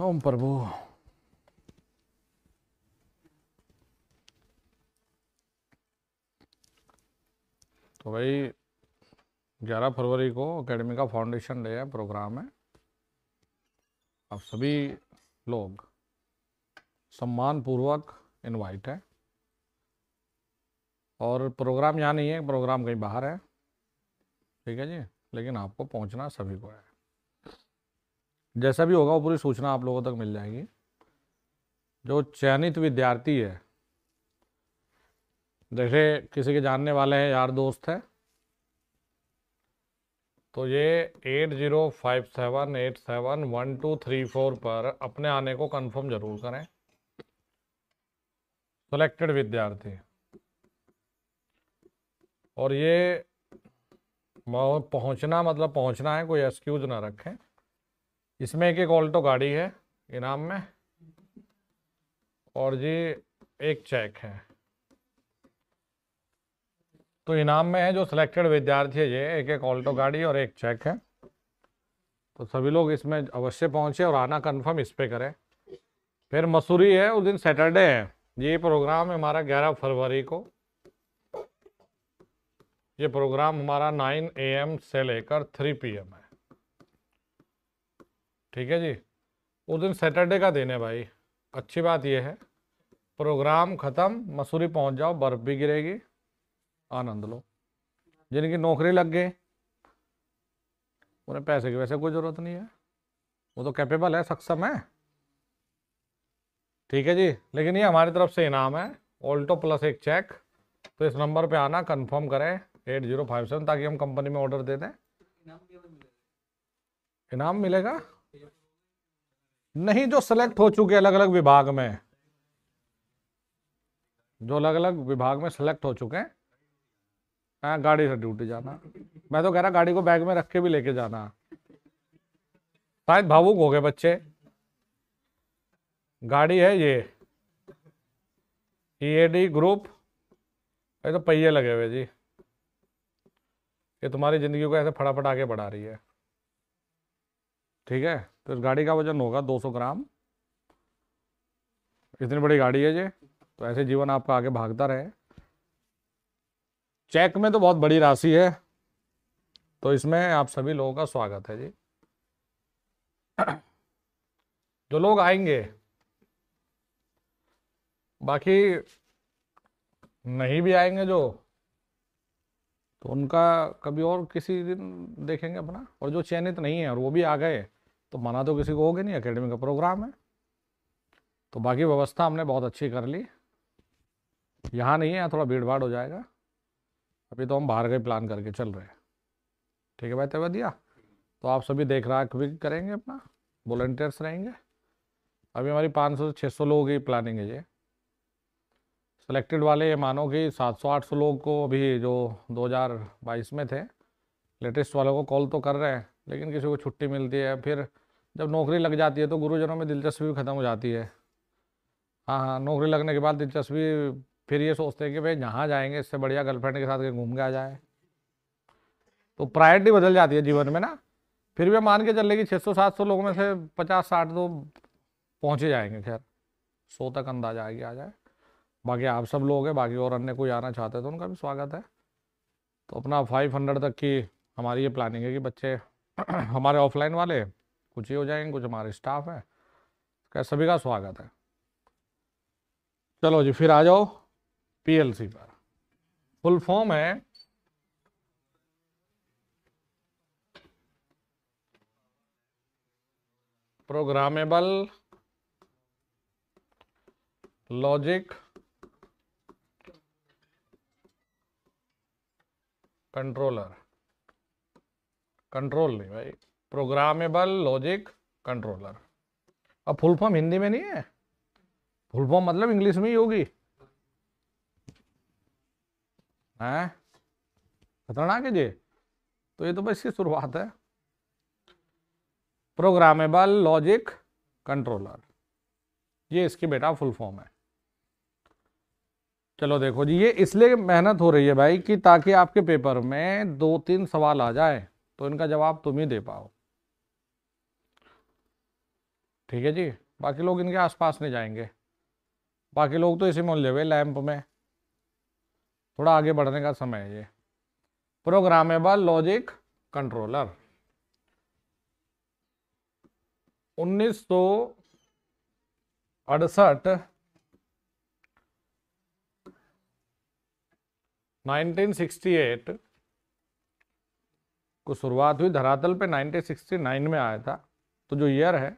ओम प्रभु तो भाई 11 फरवरी को एकेडमी का फाउंडेशन डे है प्रोग्राम है आप सभी लोग सम्मानपूर्वक इनवाइट है और प्रोग्राम यहाँ नहीं है प्रोग्राम कहीं बाहर है ठीक है जी लेकिन आपको पहुँचना सभी को है जैसा भी होगा वो पूरी सूचना आप लोगों तक मिल जाएगी जो चयनित विद्यार्थी है जैसे किसी के जानने वाले हैं यार दोस्त हैं तो ये eight zero five seven eight seven one two three four पर अपने आने को कंफर्म जरूर करें सिलेक्टेड विद्यार्थी और ये पहुंचना मतलब पहुंचना है कोई एक्सक्यूज ना रखें इसमें एक एक ऑल्टो गाड़ी है इनाम में और जी एक चेक है तो इनाम में है जो सिलेक्टेड विद्यार्थी है ये एक एक ऑल्टो गाड़ी और एक चेक है तो सभी लोग इसमें अवश्य पहुंचे और आना कंफर्म इस पे करें फिर मसूरी है उस दिन सैटरडे है ये प्रोग्राम है हमारा 11 फरवरी को ये प्रोग्राम हमारा 9 एम से लेकर 3 पीएम है ठीक है जी उस दिन सैटरडे का दिन है भाई अच्छी बात यह है प्रोग्राम ख़त्म मसूरी पहुंच जाओ बर्फ़ भी गिरेगी आनंद लो जिनकी नौकरी लग गई उन्हें पैसे की वैसे कोई ज़रूरत नहीं है वो तो कैपेबल है सक्षम है ठीक है जी लेकिन ये हमारी तरफ से इनाम है ऑल्टो प्लस एक चेक तो इस नंबर पे आना कंफर्म करें एट जीरो फाइव सेवन ताकि हम कंपनी में ऑर्डर दे दें इनाम मिलेगा नहीं जो सेलेक्ट हो चुके अलग अलग विभाग में जो अलग अलग विभाग में सेलेक्ट हो चुके हैं गाड़ी से ड्यूटी जाना मैं तो कह रहा गाड़ी को बैग में रख के भी लेके जाना शायद भावुक हो गए बच्चे गाड़ी है ये ई डी ग्रुप ये तो पहिए लगे हुए जी ये तुम्हारी जिंदगी को ऐसे फटाफट आगे बढ़ा रही है ठीक है तो इस गाड़ी का वजन होगा 200 ग्राम इतनी बड़ी गाड़ी है ये तो ऐसे जीवन आपका आगे भागता रहे चेक में तो बहुत बड़ी राशि है तो इसमें आप सभी लोगों का स्वागत है जी जो लोग आएंगे बाकी नहीं भी आएंगे जो तो उनका कभी और किसी दिन देखेंगे अपना और जो चयनित नहीं है और वो भी आ गए तो मना तो किसी को होगी नहीं अकेडमी का प्रोग्राम है तो बाकी व्यवस्था हमने बहुत अच्छी कर ली यहाँ नहीं है यहाँ थोड़ा भीड़ भाड़ हो जाएगा अभी तो हम बाहर गए प्लान करके चल रहे हैं ठीक है भाई तय दिया तो आप सभी देख राख भी करेंगे अपना वॉल्टियर्स रहेंगे अभी हमारी 500 से 600 लोगों की प्लानिंग है ये सेलेक्टेड वाले ये मानो कि 700-800 लोग को अभी जो 2022 में थे लेटेस्ट वालों को कॉल तो कर रहे हैं लेकिन किसी को छुट्टी मिलती है फिर जब नौकरी लग जाती है तो गुरुजनों में दिलचस्पी भी ख़त्म हो जाती है हाँ हाँ नौकरी लगने के बाद दिलचस्पी फिर ये सोचते हैं कि भाई यहाँ जाएंगे इससे बढ़िया गर्लफ्रेंड के साथ घूम के आ जाए तो प्रायरिटी बदल जाती है जीवन में ना फिर भी हम मान के चल कि छः सौ सात सौ लोगों में से पचास साठ तो पहुँचे जाएंगे खैर सौ तक अंदाजा आएगी आ जाए बाकी आप सब लोग हैं बाकी और अन्य कोई आना चाहते हैं तो उनका भी स्वागत है तो अपना फाइव हंड्रेड तक की हमारी ये प्लानिंग है कि बच्चे हमारे ऑफलाइन वाले कुछ ही हो जाएंगे कुछ हमारे स्टाफ है क्या सभी का स्वागत है चलो जी फिर आ जाओ पीएलसी पर फुल फॉर्म है प्रोग्रामेबल लॉजिक कंट्रोलर कंट्रोल नहीं भाई प्रोग्रामेबल लॉजिक कंट्रोलर अब फुल फॉर्म हिंदी में नहीं है फुल फॉर्म मतलब इंग्लिश में ही होगी हैं खतरनाक है जी तो ये तो बस इसकी शुरुआत है प्रोग्रामेबल लॉजिक कंट्रोलर ये इसकी बेटा फुल फॉर्म है चलो देखो जी ये इसलिए मेहनत हो रही है भाई कि ताकि आपके पेपर में दो तीन सवाल आ जाए तो इनका जवाब तुम ही दे पाओ ठीक है जी बाकी लोग इनके आसपास नहीं जाएंगे बाकी लोग तो इसी में उलझे हुए लैंप में थोड़ा आगे बढ़ने का समय है ये प्रोग्रामेबल लॉजिक कंट्रोलर 1968 1968 को शुरुआत हुई धरातल पे 1969 में आया था तो जो ईयर है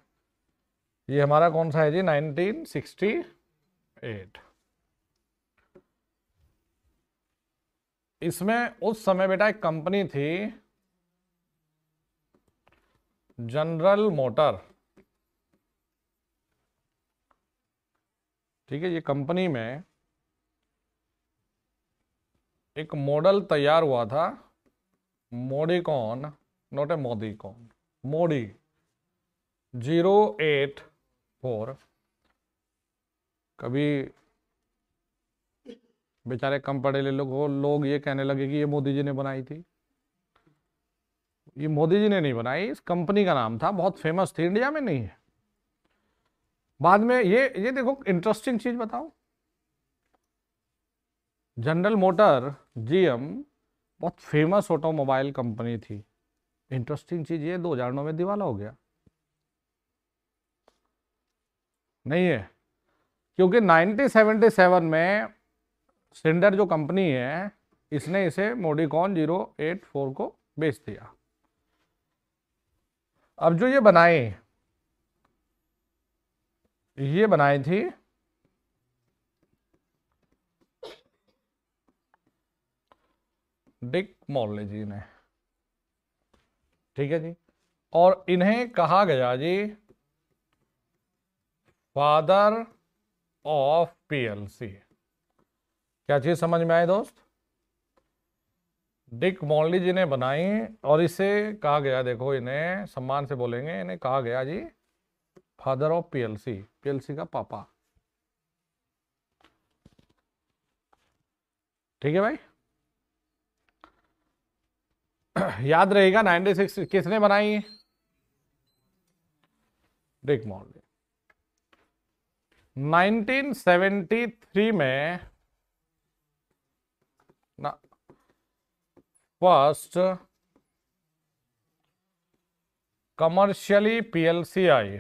ये हमारा कौन सा है जी 1968 इसमें उस समय बेटा एक कंपनी थी जनरल मोटर ठीक है ये कंपनी में एक मॉडल तैयार हुआ था note Modi not Modi zero eight four कभी बेचारे कम पढ़े ले लोग लोग ये कहने लगे कि ये मोदी जी ने बनाई थी ये मोदी जी ने नहीं बनाई इस कंपनी का नाम था बहुत फेमस थी इंडिया में नहीं है बाद में ये ये देखो इंटरेस्टिंग चीज बताओ जनरल मोटर जीएम बहुत फेमस ऑटोमोबाइल कंपनी थी इंटरेस्टिंग चीज़ ये दो हजार नौ में दिवाला हो गया नहीं है क्योंकि 1977 में सिंडर जो कंपनी है इसने इसे मोडिकॉन जीरो एट फोर को बेच दिया अब जो ये बनाए ये बनाई थी डिक जी ने ठीक है जी और इन्हें कहा गया जी फादर ऑफ पीएलसी क्या चीज समझ में आए दोस्त डिक मॉन्ली जी ने बनाई और इसे कहा गया देखो इन्हें सम्मान से बोलेंगे इन्हें कहा गया जी फादर ऑफ पीएलसी पीएलसी का पापा ठीक है भाई याद रहेगा 96 किसने बनाई डिक सेवेंटी 1973 में ना फर्स्ट कमर्शियली पीएलसी आई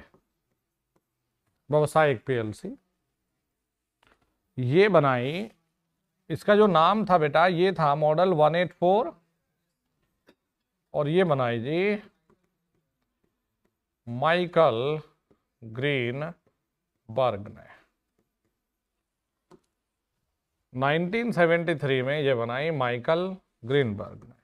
व्यवसायिक पीएलसी ये बनाई इसका जो नाम था बेटा ये था मॉडल 184 और ये बनाए जी माइकल ग्रीन बर्ग ने 1973 में ये बनाई माइकल ग्रीनबर्ग ने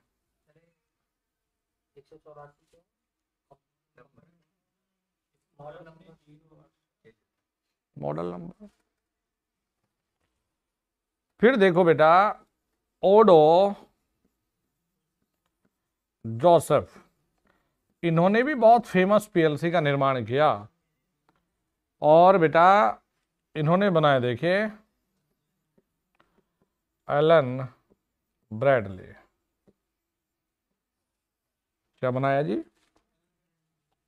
मॉडल नंबर फिर देखो बेटा ओडो जोसेफ इन्होंने भी बहुत फेमस पीएलसी का निर्माण किया और बेटा इन्होंने बनाया देखिए एलन ब्रैडले क्या बनाया जी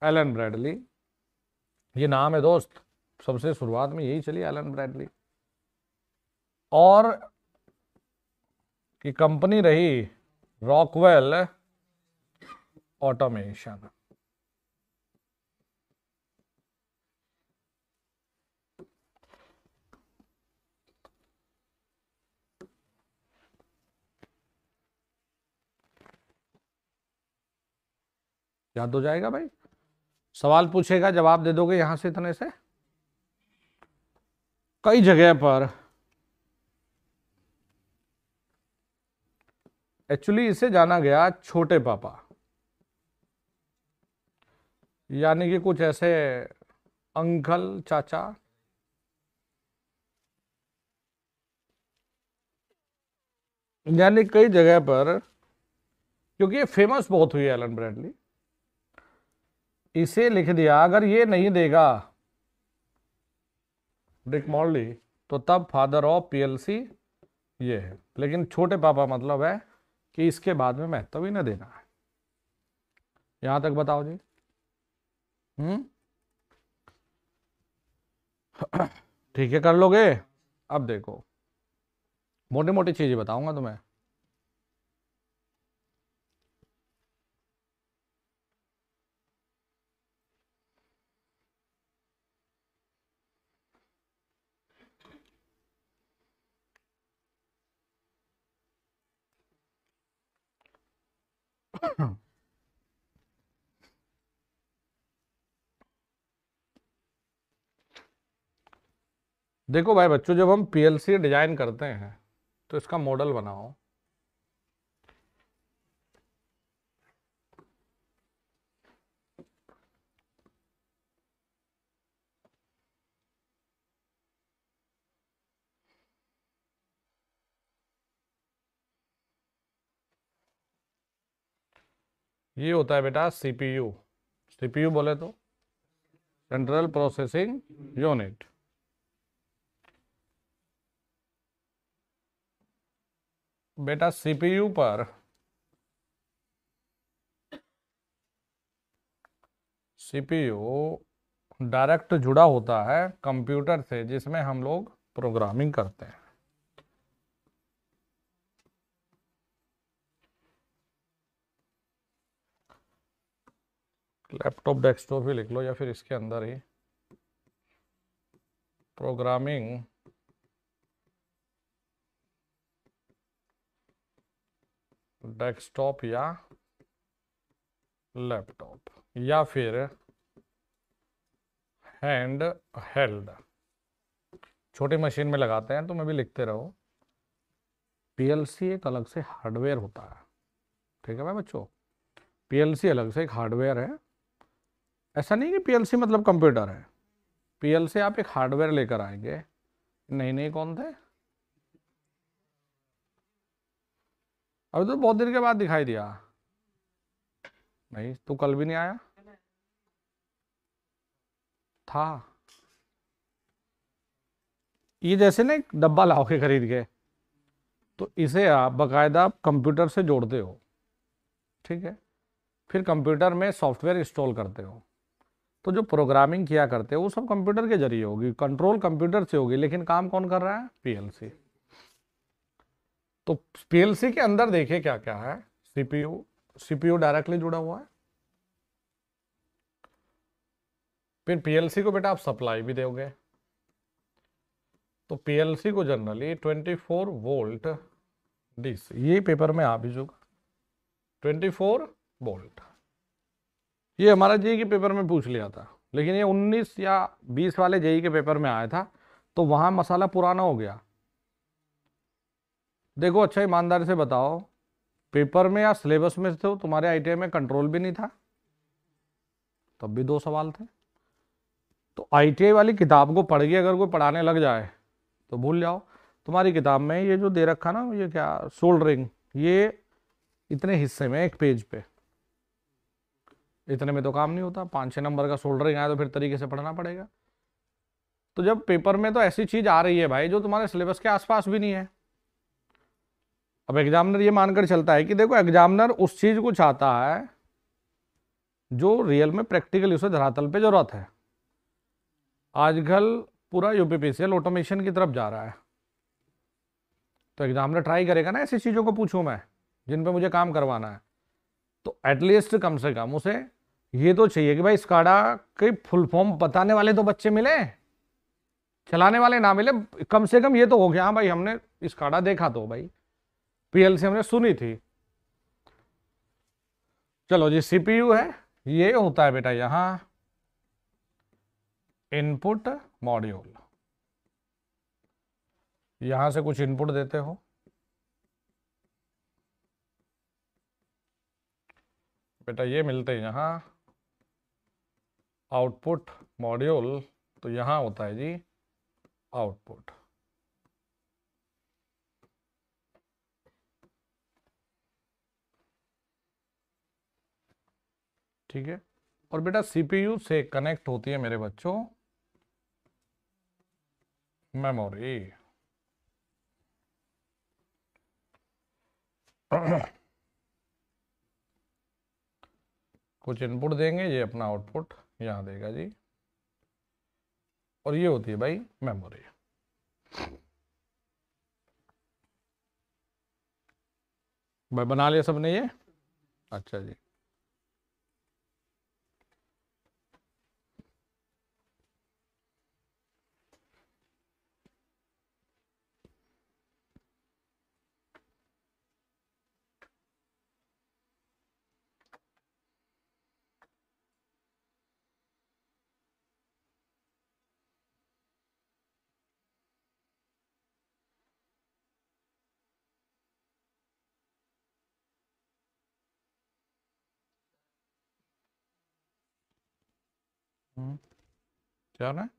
एलन ब्रैडली ये नाम है दोस्त सबसे शुरुआत में यही चली एलन ब्रैडली और की कंपनी रही रॉकवेल automation. याद हो जाएगा भाई सवाल पूछेगा जवाब दे दोगे यहां से इतने से कई जगह पर एक्चुअली इसे जाना गया छोटे पापा यानी कि कुछ ऐसे अंकल चाचा यानी कई जगह पर क्योंकि ये फेमस बहुत हुई है एलन ब्रैडली इसे लिख दिया अगर ये नहीं देगा डिक मॉर्ली तो तब फादर ऑफ पीएलसी ये है लेकिन छोटे पापा मतलब है कि इसके बाद में महत्व ही ना देना है यहाँ तक बताओ जी हम्म? ठीक है कर लोगे अब देखो मोटी मोटी चीजें बताऊंगा तुम्हें देखो भाई बच्चों जब हम पीएलसी डिजाइन करते हैं तो इसका मॉडल बनाओ ये होता है बेटा सीपीयू सीपीयू बोले तो सेंट्रल प्रोसेसिंग यूनिट बेटा सीपीयू पर सीपीयू डायरेक्ट जुड़ा होता है कंप्यूटर से जिसमें हम लोग प्रोग्रामिंग करते हैं लैपटॉप डेस्कटॉप ही लिख लो या फिर इसके अंदर ही प्रोग्रामिंग डेस्कटॉप या लैपटॉप या फिर हैंड हेल्ड छोटी मशीन में लगाते हैं तो मैं भी लिखते रहो पीएलसी एक अलग से हार्डवेयर होता है ठीक है भाई बच्चों पीएलसी अलग से एक हार्डवेयर है ऐसा नहीं कि पीएलसी मतलब कंप्यूटर है पीएलसी आप एक हार्डवेयर लेकर आएंगे नहीं नहीं कौन थे अभी तो बहुत देर के बाद दिखाई दिया नहीं तू कल भी नहीं आया था ये जैसे ना एक डब्बा लाओ के खरीद के तो इसे आप बकायदा कंप्यूटर से जोड़ते हो ठीक है फिर कंप्यूटर में सॉफ्टवेयर इंस्टॉल करते हो तो जो प्रोग्रामिंग किया करते हो वो सब कंप्यूटर के जरिए होगी कंट्रोल कंप्यूटर से होगी लेकिन काम कौन कर रहा है पीएलसी तो पीएलसी के अंदर देखिए क्या क्या है सीपीयू सीपीयू डायरेक्टली जुड़ा हुआ है फिर पीएलसी को बेटा आप सप्लाई भी दोगे तो पीएलसी को जनरली 24 वोल्ट डीसी ये पेपर में आ भी जुगा 24 वोल्ट ये हमारा जेई e के पेपर में पूछ लिया था लेकिन ये 19 या 20 वाले जेई e के पेपर में आया था तो वहां मसाला पुराना हो गया देखो अच्छा ईमानदारी से बताओ पेपर में या सिलेबस में तो तुम्हारे आईटीआई में कंट्रोल भी नहीं था तब भी दो सवाल थे तो आईटीआई वाली किताब को पढ़ के अगर कोई पढ़ाने लग जाए तो भूल जाओ तुम्हारी किताब में ये जो दे रखा ना ये क्या सोल्डरिंग ये इतने हिस्से में एक पेज पे इतने में तो काम नहीं होता पाँच छः नंबर का सोल्डरिंग आया तो फिर तरीके से पढ़ना पड़ेगा तो जब पेपर में तो ऐसी चीज़ आ रही है भाई जो तुम्हारे सिलेबस के आसपास भी नहीं है अब एग्जामिनर ये मानकर चलता है कि देखो एग्जामिनर उस चीज़ को चाहता है जो रियल में प्रैक्टिकली उसे धरातल पे ज़रूरत है आजकल पूरा यूपीपीसीएल ऑटोमेशन की तरफ जा रहा है तो एग्जामिनर ट्राई करेगा ना ऐसी चीज़ों को पूछूं मैं जिन पे मुझे काम करवाना है तो एटलीस्ट कम से कम उसे ये तो चाहिए कि भाई स्काडा के फुल फॉर्म बताने वाले तो बच्चे मिले चलाने वाले ना मिले कम से कम ये तो हो गया हाँ भाई हमने स्काडा देखा तो भाई पीएलसी हमने सुनी थी चलो जी सीपीयू है ये होता है बेटा यहां इनपुट मॉड्यूल यहां से कुछ इनपुट देते हो बेटा ये मिलते हैं यहां आउटपुट मॉड्यूल तो यहां होता है जी आउटपुट ठीक है और बेटा सीपीयू से कनेक्ट होती है मेरे बच्चों मेमोरी कुछ इनपुट देंगे ये अपना आउटपुट यहां देगा जी और ये होती है भाई मेमोरी भाई बना लिया सबने ये अच्छा जी Uhum. Já, né?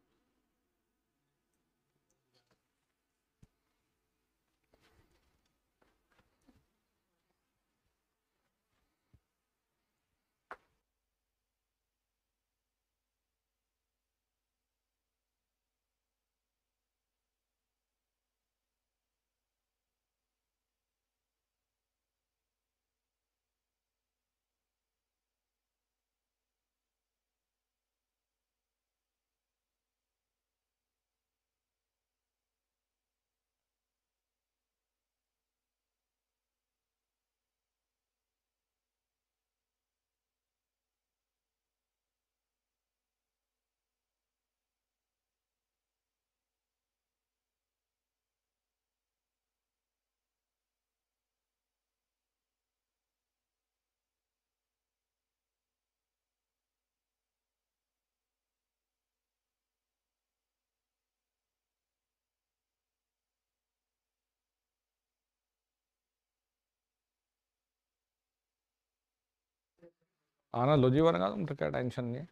आना लो जी बनेगा तुम तो क्या टेंशन नहीं है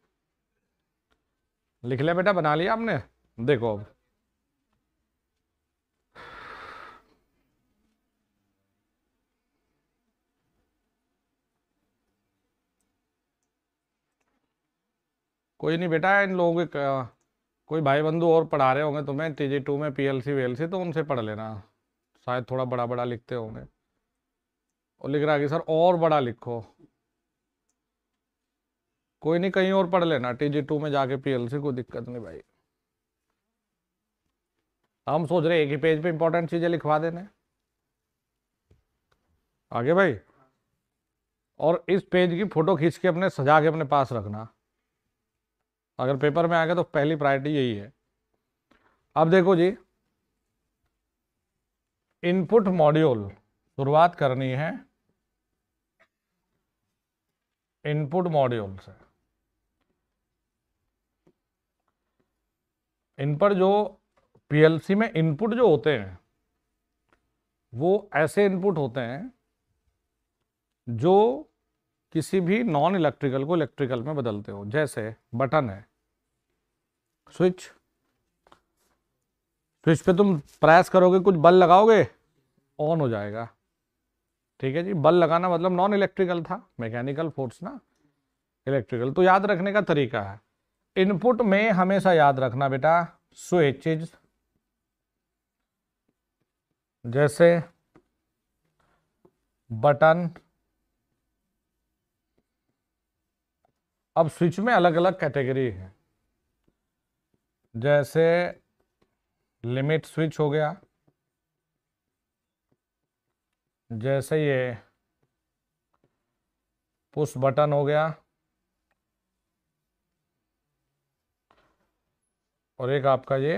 लिख लिया बेटा बना लिया आपने देखो अब कोई नहीं बेटा इन लोगों के कोई भाई बंधु और पढ़ा रहे होंगे तुम्हें टी जी टू में P L C V L C तो उनसे पढ़ लेना शायद थोड़ा बड़ा बड़ा लिखते होंगे और लिख रहा है कि सर और बड़ा लिखो कोई नहीं कहीं और पढ़ लेना टीजी टू में जाके पीएलसी कोई दिक्कत नहीं भाई हम सोच रहे एक ही पेज पे इंपॉर्टेंट चीजें लिखवा देने आगे भाई और इस पेज की फोटो खींच के अपने सजा के अपने पास रखना अगर पेपर में आएगा तो पहली प्रायोरिटी यही है अब देखो जी इनपुट मॉड्यूल शुरुआत करनी है इनपुट मॉड्यूल से इन पर जो पीएलसी में इनपुट जो होते हैं वो ऐसे इनपुट होते हैं जो किसी भी नॉन इलेक्ट्रिकल को इलेक्ट्रिकल में बदलते हो जैसे बटन है स्विच स्विच पे तुम प्रेस करोगे कुछ बल लगाओगे ऑन हो जाएगा ठीक है जी बल लगाना मतलब नॉन इलेक्ट्रिकल था मैकेनिकल फोर्स ना इलेक्ट्रिकल तो याद रखने का तरीका है इनपुट में हमेशा याद रखना बेटा स्विचेज जैसे बटन अब स्विच में अलग अलग कैटेगरी है जैसे लिमिट स्विच हो गया जैसे ये पुश बटन हो गया और एक आपका ये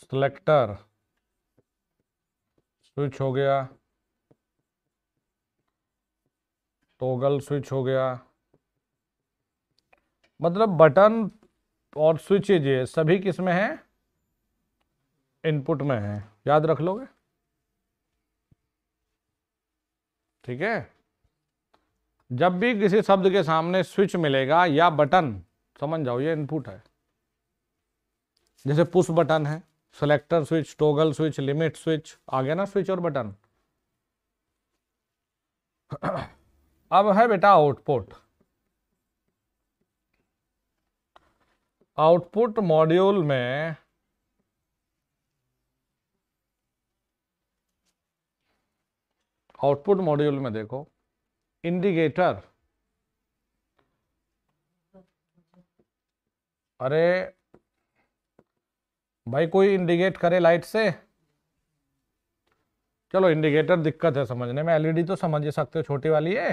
सिलेक्टर स्विच हो गया टोगल स्विच हो गया मतलब बटन और स्विच ये सभी किस में है इनपुट में है याद रख लोगे ठीक है जब भी किसी शब्द के सामने स्विच मिलेगा या बटन समझ जाओ ये इनपुट है जैसे पुश बटन है selector switch toggle switch limit switch आ गया ना स्विच और बटन अब है बेटा आउटपुट आउटपुट मॉड्यूल में आउटपुट मॉड्यूल में देखो इंडिकेटर अरे भाई कोई इंडिकेट करे लाइट से चलो इंडिकेटर दिक्कत है समझने में एलईडी तो समझ ही सकते हो छोटी वाली है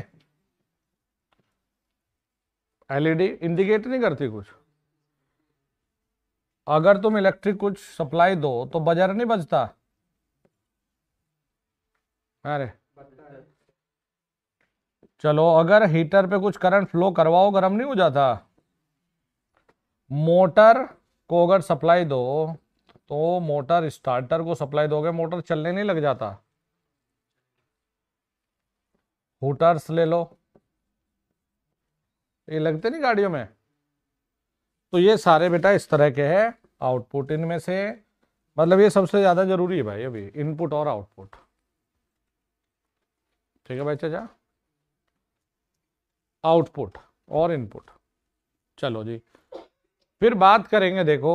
एलईडी इंडिकेट नहीं करती कुछ अगर तुम इलेक्ट्रिक कुछ सप्लाई दो तो बजर नहीं बजता अरे चलो अगर हीटर पे कुछ करंट फ्लो करवाओ गर्म नहीं हो जाता मोटर को अगर सप्लाई दो तो मोटर स्टार्टर को सप्लाई दोगे मोटर चलने नहीं लग जाता हुटर्स ले लो ये लगते नहीं गाड़ियों में तो ये सारे बेटा इस तरह के हैं आउटपुट इनमें से मतलब ये सबसे ज़्यादा ज़रूरी है भाई अभी इनपुट और आउटपुट ठीक है भाई चाचा आउटपुट और इनपुट चलो जी फिर बात करेंगे देखो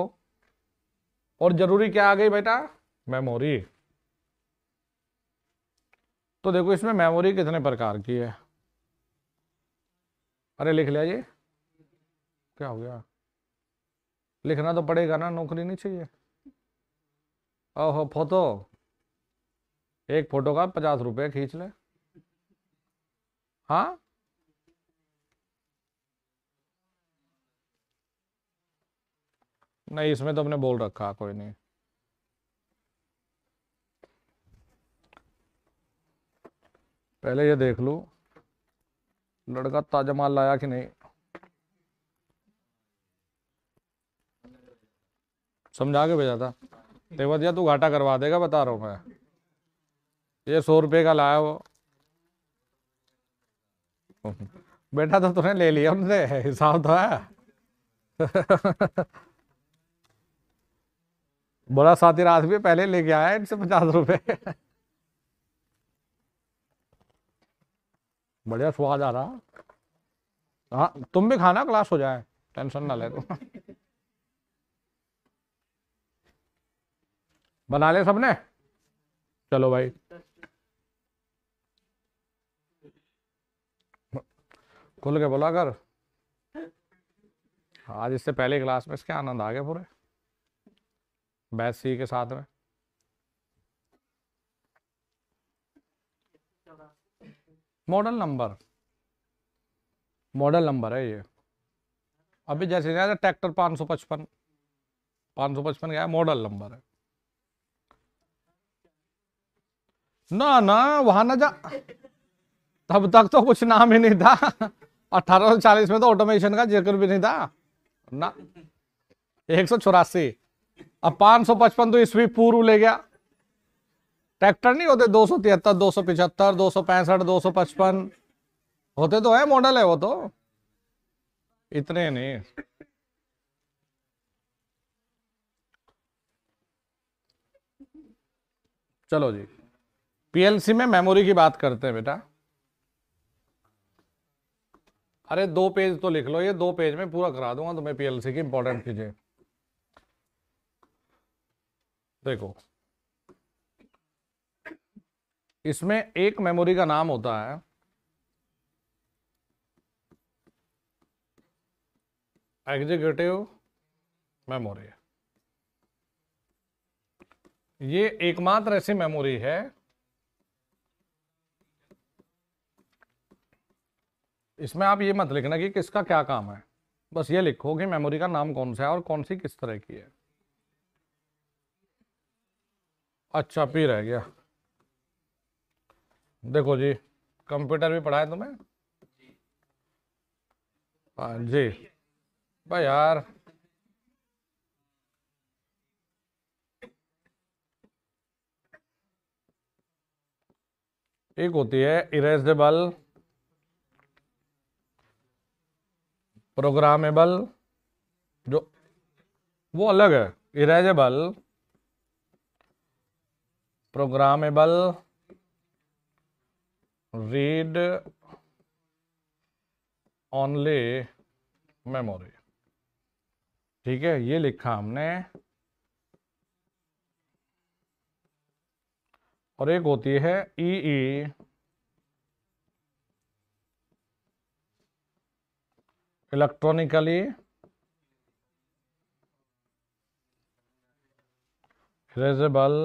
और जरूरी क्या आ गई बेटा मेमोरी तो देखो इसमें मेमोरी कितने प्रकार की है अरे लिख लिया जी क्या हो गया लिखना तो पड़ेगा ना नौकरी नहीं चाहिए ओहो फोटो एक फोटो का पचास रुपए खींच ले हाँ नहीं इसमें तो हमने बोल रखा कोई नहीं पहले ये देख लू लड़का ताजा माल लाया कि नहीं समझा के भेजा था देवतिया तू घाटा करवा देगा बता रहा हूँ मैं ये सौ रुपये का लाया वो बेटा तो तूने ले लिया उनसे हिसाब तो है बोला साथी रात भी पहले लेके आया इनसे पचास रुपए बढ़िया स्वाद आ रहा हाँ तुम भी खाना क्लास हो जाए टेंशन ना ले तुम बना ले सबने चलो भाई खुल के बोला कर आज इससे पहले क्लास में इसके आनंद आ गए पूरे बैच सी के साथ में मॉडल नंबर मॉडल नंबर है ये अभी जैसे जैसे ट्रैक्टर पाँच सौ पचपन पाँच सौ पचपन है मॉडल नंबर है ना ना वहां ना जा तब तक तो कुछ नाम ही नहीं था अठारह सौ चालीस में तो ऑटोमेशन का जिक्र भी नहीं था ना एक सौ चौरासी अब 555 तो ईस्वी पूर्व ले गया ट्रैक्टर नहीं होते दो सौ तिहत्तर दो सौ पिछहत्तर दो सौ पैंसठ दो सौ पचपन होते तो है मॉडल है वो तो इतने नहीं चलो जी पीएलसी में मेमोरी की बात करते हैं बेटा अरे दो पेज तो लिख लो ये दो पेज में पूरा करा दूंगा तुम्हें तो पीएलसी की इंपॉर्टेंट चीजें देखो इसमें एक मेमोरी का नाम होता है एग्जीक्यूटिव मेमोरी ये एकमात्र ऐसी मेमोरी है इसमें आप ये मत लिखना कि किसका क्या काम है बस ये लिखो कि मेमोरी का नाम कौन सा है और कौन सी किस तरह की है अच्छा पी रह गया देखो जी कंप्यूटर भी पढ़ाए तुम्हें हाँ जी भाई यार एक होती है इरेजेबल प्रोग्रामेबल जो वो अलग है erasable programmable read only memory ठीक है ये लिखा हमने और एक होती है E E electronically erasable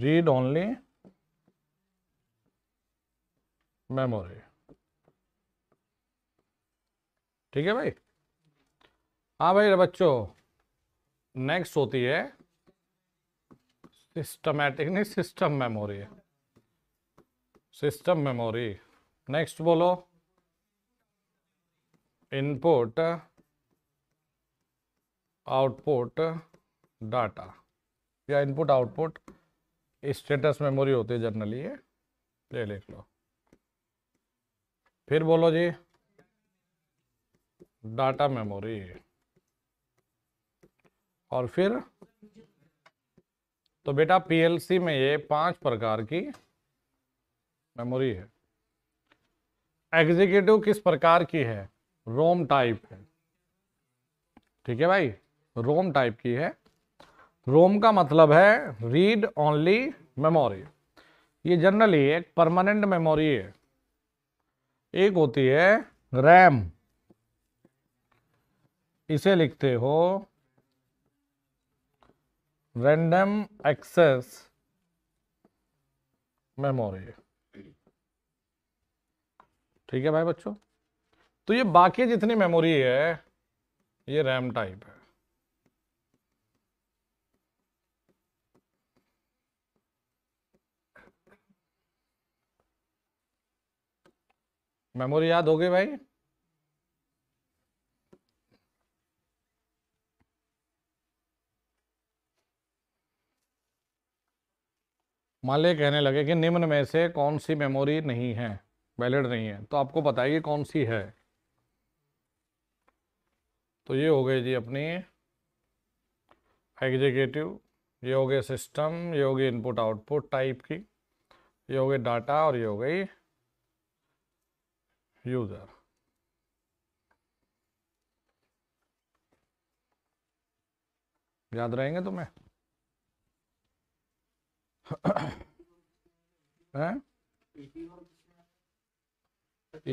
read only memory ठीक है भाई हाँ भाई बच्चों नेक्स्ट होती है सिस्टमैटिक नहीं system memory system memory next बोलो इनपुट आउटपुट डाटा या इनपुट आउटपुट स्टेटस मेमोरी होती है जनरली ये ले लिख लो फिर बोलो जी डाटा मेमोरी और फिर तो बेटा पीएलसी में ये पांच प्रकार की मेमोरी है एग्जीक्यूटिव किस प्रकार की है रोम टाइप है ठीक है भाई रोम टाइप की है रोम का मतलब है रीड ओनली मेमोरी ये जनरली एक परमानेंट मेमोरी है एक होती है रैम इसे लिखते हो रैंडम एक्सेस मेमोरी ठीक है भाई बच्चों तो ये बाकी जितनी मेमोरी है ये रैम टाइप है मेमोरी याद हो गई भाई माले कहने लगे कि निम्न में से कौन सी मेमोरी नहीं है वैलिड नहीं है तो आपको बताइए कौन सी है तो ये हो गई जी अपनी एग्जीक्यूटिव ये हो गए सिस्टम ये हो गई इनपुट आउटपुट टाइप की ये हो गई डाटा और ये हो गई user. याद रहेंगे तुम्हें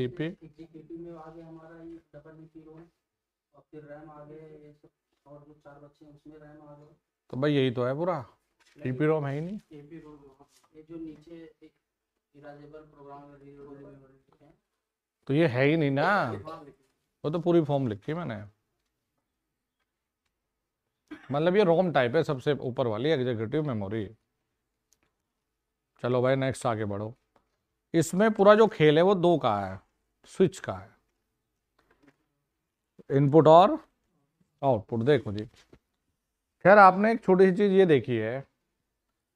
एपी तो भाई यही तो है पूरा ईपी रोम है ही नहीं रोम ये जो नीचे एक प्रोग्राम तो ये है ही नहीं ना वो तो पूरी फॉर्म लिखी मैंने मतलब ये रोम टाइप है सबसे ऊपर वाली एग्जीक्यूटिव मेमोरी चलो भाई नेक्स्ट आगे बढ़ो इसमें पूरा जो खेल है वो दो का है स्विच का है इनपुट और आउटपुट देखो जी खैर आपने एक छोटी सी चीज़ ये देखी है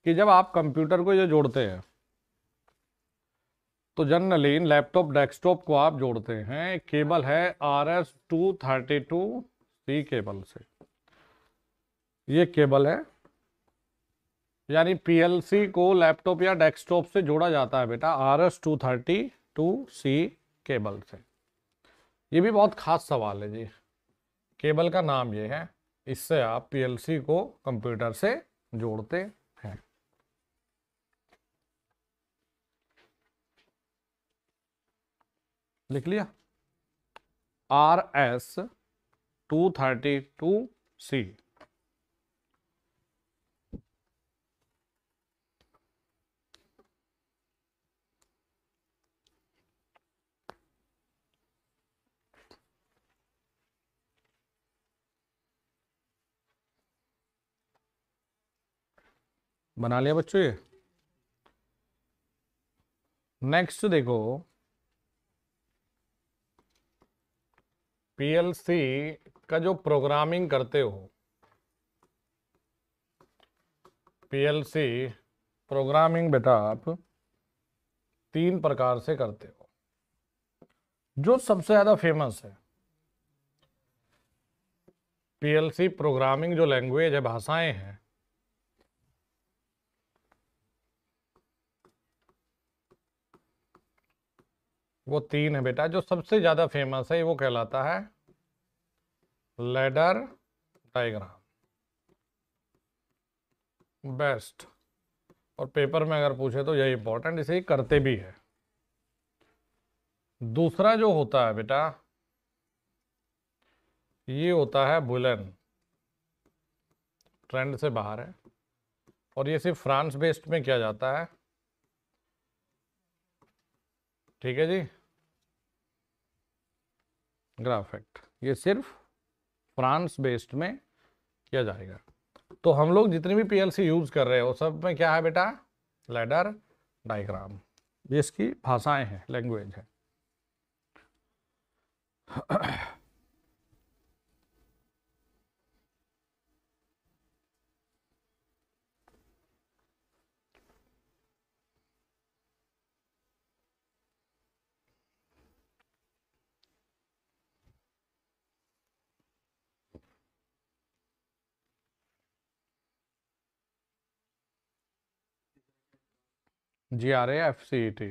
कि जब आप कंप्यूटर को ये जोड़ते हैं तो जनरली इन लैपटॉप डेस्कटॉप को आप जोड़ते हैं केबल है R S two thirty two C cable से ये केबल है यानी पीएलसी को लैपटॉप या डेस्कटॉप से जोड़ा जाता है बेटा R S two thirty two C cable से ये भी बहुत खास सवाल है जी केबल का नाम ये है इससे आप पीएलसी को कंप्यूटर से जोड़ते लिख लिया R S two thirty two C बना लिया बच्चों ये नेक्स्ट देखो पीएलसी का जो प्रोग्रामिंग करते हो पीएलसी प्रोग्रामिंग बेटा आप तीन प्रकार से करते हो जो सबसे ज्यादा फेमस है पीएलसी प्रोग्रामिंग जो लैंग्वेज है भाषाएं हैं वो तीन है बेटा जो सबसे ज़्यादा फेमस है वो कहलाता है लेडर डायग्राम बेस्ट और पेपर में अगर पूछे तो यही इंपॉर्टेंट इसे करते भी है दूसरा जो होता है बेटा ये होता है बुलन ट्रेंड से बाहर है और ये सिर्फ फ्रांस बेस्ड में किया जाता है ठीक है जी ग्राफेक्ट ये सिर्फ फ्रांस बेस्ड में किया जाएगा तो हम लोग जितने भी पीएलसी यूज कर रहे हैं वो सब में क्या है बेटा लेडर डायग्राम इसकी भाषाएं हैं लैंग्वेज है G R A F C T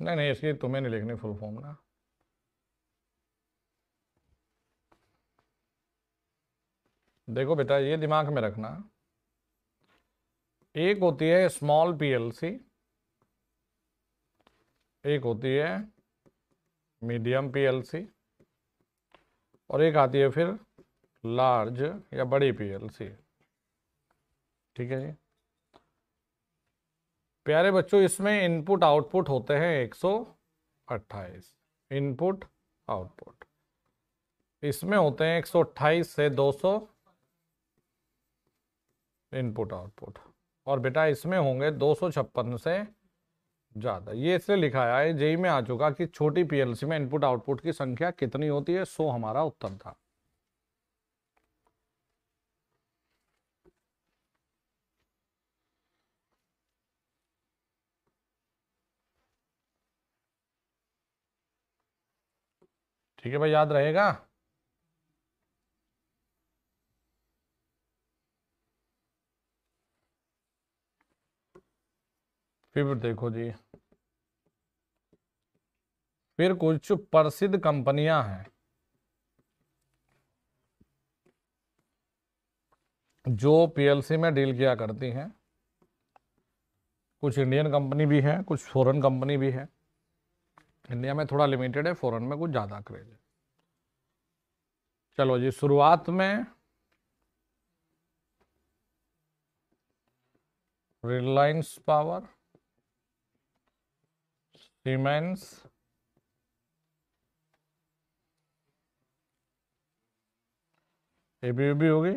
नहीं नहीं इसकी तुम्हें नहीं लिखनी फुल फॉर्म ना देखो बेटा ये दिमाग में रखना एक होती है स्मॉल पीएलसी एक होती है मीडियम पीएलसी और एक आती है फिर लार्ज या बड़ी पीएलसी ठीक है जी प्यारे बच्चों इसमें इनपुट आउटपुट होते हैं 128 इनपुट आउटपुट इसमें होते हैं 128 से 200 इनपुट आउटपुट और बेटा इसमें होंगे दो से ज़्यादा ये इसलिए लिखा है जेई में आ चुका कि छोटी पीएलसी में इनपुट आउटपुट की संख्या कितनी होती है सो हमारा उत्तर था ठीक है भाई याद रहेगा फिर देखो जी फिर कुछ प्रसिद्ध कंपनियां हैं जो पीएलसी में डील किया करती हैं कुछ इंडियन कंपनी भी है कुछ फॉरेन कंपनी भी है इंडिया में थोड़ा लिमिटेड है फॉरेन में कुछ ज़्यादा क्रेज है चलो जी शुरुआत में रिलायंस पावर सीमेंस एबीबी होगी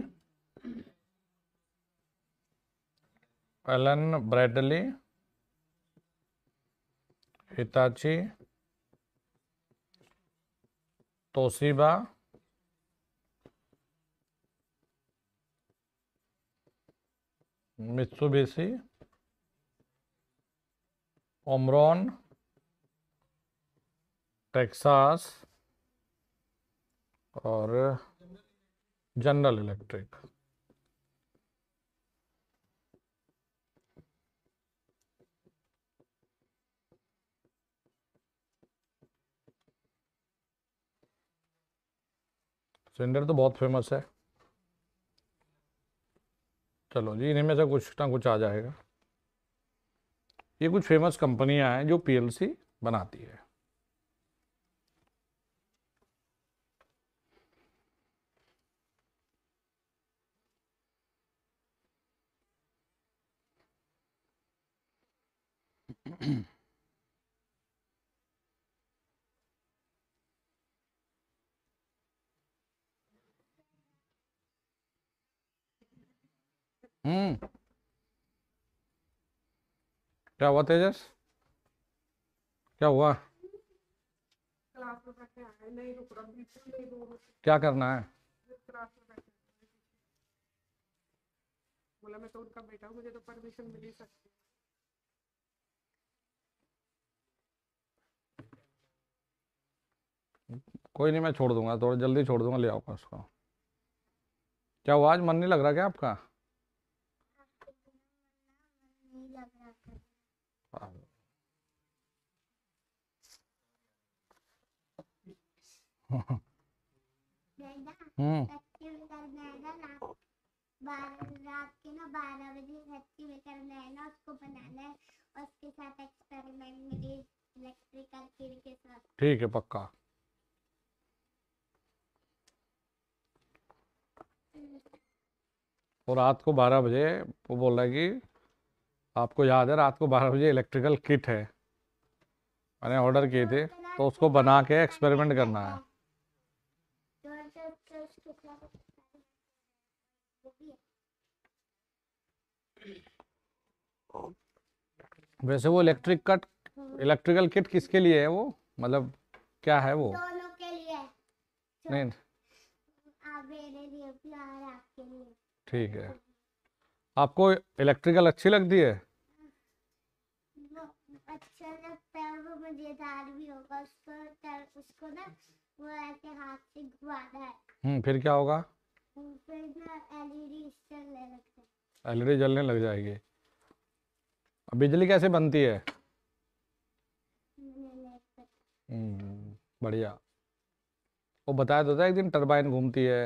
Allen Bradley Hitachi Toshiba Mitsubishi Omron Texas और जनरल इलेक्ट्रिक सिलेंडर तो बहुत फेमस है चलो जी इन्हीं में से कुछ ना कुछ आ जाएगा ये कुछ फेमस कंपनियां हैं जो पीएलसी बनाती है हम्म क्या हुआ तेजस क्या हुआ क्या करना है बोला मैं तो उनका बेटा हूँ मुझे तो परमिशन सकती कोई नहीं मैं छोड़ दूंगा थोड़ा जल्दी छोड़ दूंगा ले आओ उसको क्या हुआ आज मन नहीं लग रहा क्या आपका लग रहा था रात के ना बारह बजे में करना है ना उसको बनाना है उसके साथ एक्सपेरिमेंट मेरी इलेक्ट्रिकल के साथ ठीक है पक्का और रात को बारह बजे वो बोल रहा है कि आपको याद है रात को बारह बजे इलेक्ट्रिकल किट है मैंने ऑर्डर किए थे तो उसको बना के एक्सपेरिमेंट करना है वैसे वो इलेक्ट्रिक कट इलेक्ट्रिकल किट किसके लिए है वो मतलब क्या है वो दोनों के लिए नहीं ठीक है आपको इलेक्ट्रिकल अच्छी लगती अच्छा है हम्म फिर क्या होगा फिर ना एलईडी e एलईडी e जलने लग जाएगी अब बिजली कैसे बनती है हम्म बढ़िया वो बताया तो था एक दिन टरबाइन घूमती है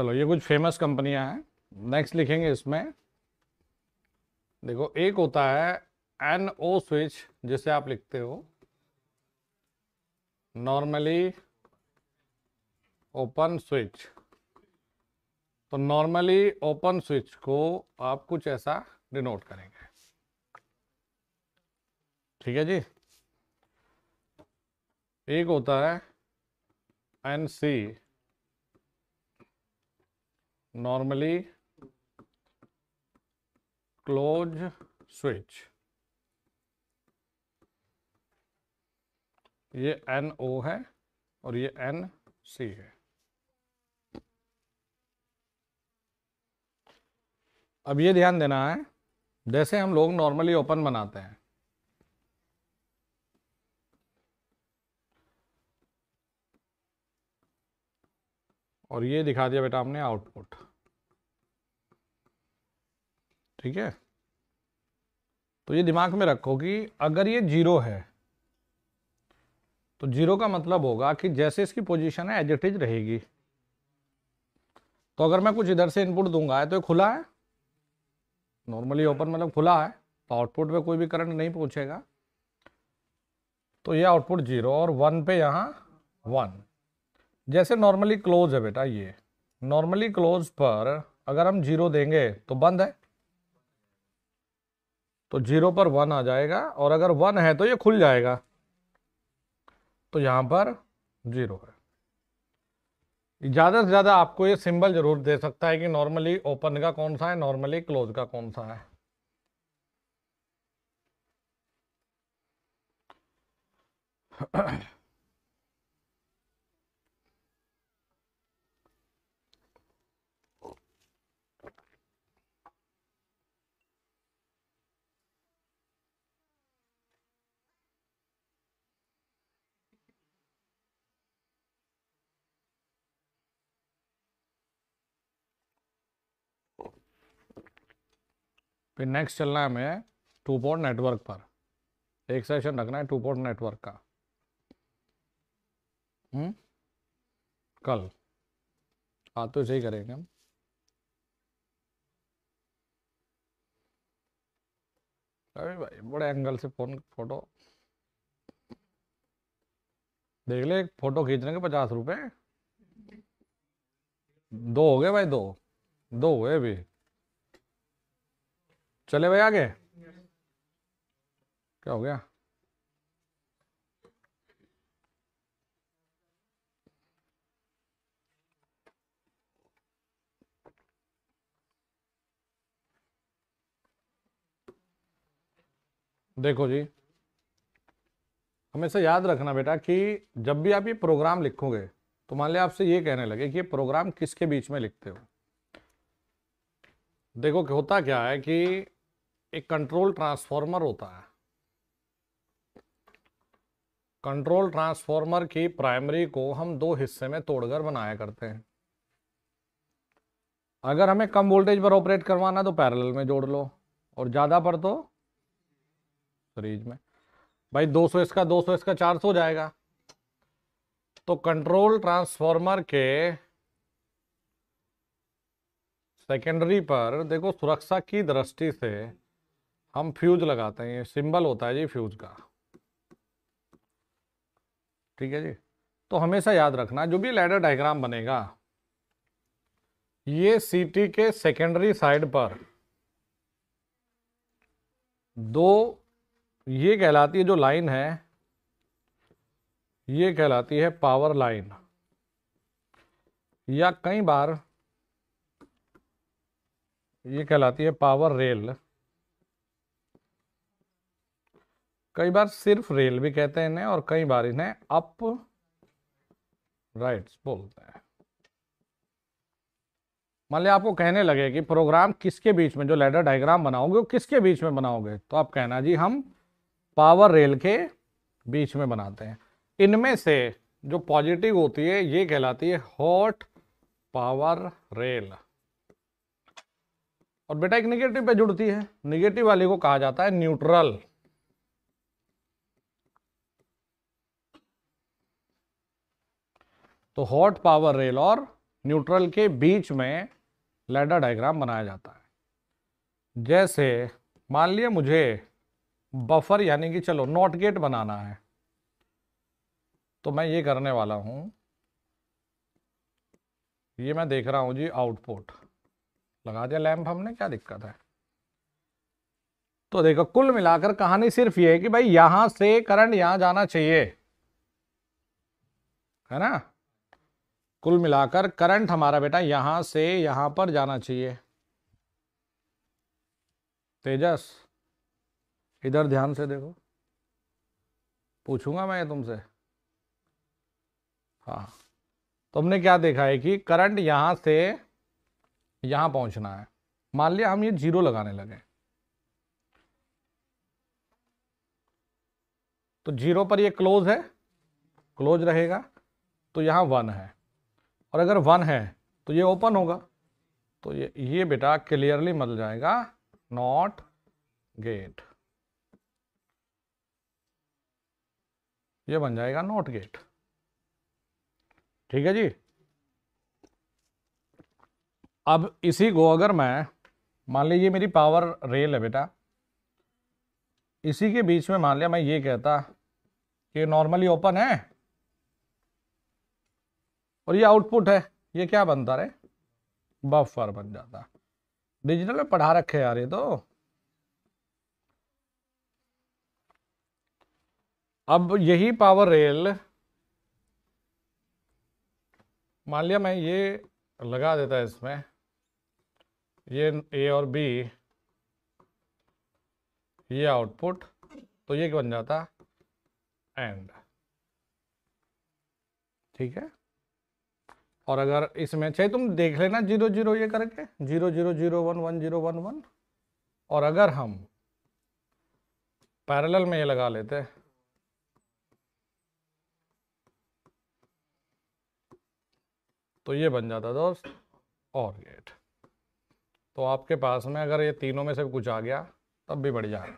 चलो ये कुछ फेमस कंपनियां हैं नेक्स्ट लिखेंगे इसमें देखो एक होता है एन ओ स्विच जिसे आप लिखते हो नॉर्मली ओपन स्विच तो नॉर्मली ओपन स्विच को आप कुछ ऐसा डिनोट करेंगे ठीक है जी एक होता है N C normally close switch ये एन ओ है और ये एन सी है अब ये ध्यान देना है जैसे हम लोग नॉर्मली ओपन बनाते हैं और ये दिखा दिया बेटा हमने आउटपुट ठीक है तो ये दिमाग में रखो कि अगर ये जीरो है तो जीरो का मतलब होगा कि जैसे इसकी पोजीशन है एज रहेगी तो अगर मैं कुछ इधर से इनपुट दूंगा है तो ये खुला है नॉर्मली ओपन मतलब खुला है तो आउटपुट पे कोई भी करंट नहीं पहुंचेगा तो ये आउटपुट जीरो और वन पे यहां वन जैसे नॉर्मली क्लोज है बेटा ये नॉर्मली क्लोज पर अगर हम जीरो देंगे तो बंद है तो जीरो पर वन आ जाएगा और अगर वन है तो ये खुल जाएगा तो यहां पर जीरो है ज़्यादा से ज़्यादा आपको ये सिंबल ज़रूर दे सकता है कि नॉर्मली ओपन का कौन सा है नॉर्मली क्लोज का कौन सा है फिर नेक्स्ट चलना है हमें टू पोर्ट नेटवर्क पर एक सेशन रखना है टू पोर्ट नेटवर्क का हुँ? हम्म? कल हाँ तो सही करेंगे हम अरे भाई बड़े एंगल से फोन फोटो देख ले फोटो खींचने के पचास रुपए दो हो गए भाई दो दो हुए अभी चले भाई आगे क्या हो गया देखो जी हमेशा याद रखना बेटा कि जब भी आप ये प्रोग्राम लिखोगे तो मान लिया आपसे ये कहने लगे कि ये प्रोग्राम किसके बीच में लिखते हो देखो होता क्या है कि एक कंट्रोल ट्रांसफॉर्मर होता है कंट्रोल ट्रांसफॉर्मर की प्राइमरी को हम दो हिस्से में तोड़कर बनाया करते हैं अगर हमें कम वोल्टेज पर ऑपरेट करवाना तो पैरेलल में जोड़ लो और ज़्यादा पर तो सीरीज में भाई 200 इसका 200 इसका 400 हो जाएगा तो कंट्रोल ट्रांसफॉर्मर के सेकेंडरी पर देखो सुरक्षा की दृष्टि से हम फ्यूज लगाते हैं ये सिंबल होता है जी फ्यूज का ठीक है जी तो हमेशा याद रखना जो भी लैडर डायग्राम बनेगा ये सीटी के सेकेंडरी साइड पर दो ये कहलाती है जो लाइन है ये कहलाती है पावर लाइन या कई बार ये कहलाती है पावर रेल कई बार सिर्फ रेल भी कहते हैं इन्हें और कई बार इन्हें अप राइट्स बोलते हैं मान लिया आपको कहने लगे कि प्रोग्राम किसके बीच में जो लेडर डायग्राम बनाओगे वो किसके बीच में बनाओगे तो आप कहना जी हम पावर रेल के बीच में बनाते हैं इनमें से जो पॉजिटिव होती है ये कहलाती है हॉट पावर रेल और बेटा एक निगेटिव पे जुड़ती है निगेटिव वाले को कहा जाता है न्यूट्रल तो हॉट पावर रेल और न्यूट्रल के बीच में लैडर डायग्राम बनाया जाता है जैसे मान लिया मुझे बफर यानी कि चलो नॉट गेट बनाना है तो मैं ये करने वाला हूँ ये मैं देख रहा हूँ जी आउटपुट लगा दिया लैंप हमने क्या दिक्कत है तो देखो कुल मिलाकर कहानी सिर्फ ये है कि भाई यहां से करंट यहां जाना चाहिए है ना कुल मिलाकर करंट हमारा बेटा यहां से यहां पर जाना चाहिए तेजस इधर ध्यान से देखो पूछूंगा मैं तुमसे हाँ तुमने क्या देखा है कि करंट यहाँ से यहाँ पहुँचना है मान लिया हम ये जीरो लगाने लगे तो जीरो पर ये क्लोज है क्लोज रहेगा तो यहाँ वन है और अगर वन है तो ये ओपन होगा तो ये ये बेटा क्लियरली मिल जाएगा नॉट गेट ये बन जाएगा नॉट गेट ठीक है जी अब इसी को अगर मैं मान लीजिए मेरी पावर रेल है बेटा इसी के बीच में मान लिया मैं ये कहता कि नॉर्मली ओपन है और ये आउटपुट है ये क्या बनता रहे बफर बन जाता डिजिटल में पढ़ा रखे यार ये तो अब यही पावर रेल मान लिया मैं ये लगा देता इसमें ये ए और बी ये आउटपुट तो ये बन जाता एंड ठीक है और अगर इसमें चाहे तुम देख लेना जीरो जीरो ये करके zero zero zero one one zero one one और अगर हम पैरेलल में ये लगा लेते हैं तो ये बन जाता दोस्त और गेट तो आपके पास में अगर ये तीनों में से कुछ आ गया तब भी बढ़ जाए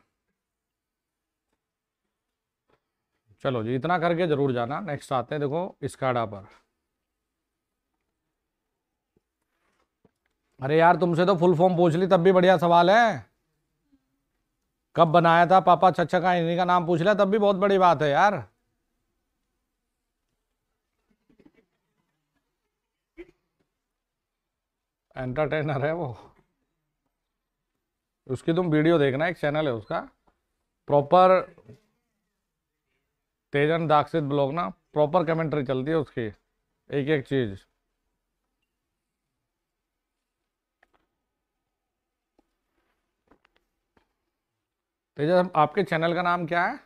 चलो जी इतना करके ज़रूर जाना नेक्स्ट आते हैं देखो इस काडा पर अरे यार तुमसे तो फुल फॉर्म पूछ ली तब भी बढ़िया सवाल है कब बनाया था पापा छछा का इन्हीं का नाम पूछ लिया तब भी बहुत बड़ी बात है यार एंटरटेनर है वो उसकी तुम वीडियो देखना एक चैनल है उसका प्रॉपर तेजन दाक्षित ब्लॉग ना प्रॉपर कमेंट्री चलती है उसकी एक एक चीज़ तेजस तो आपके चैनल का नाम क्या है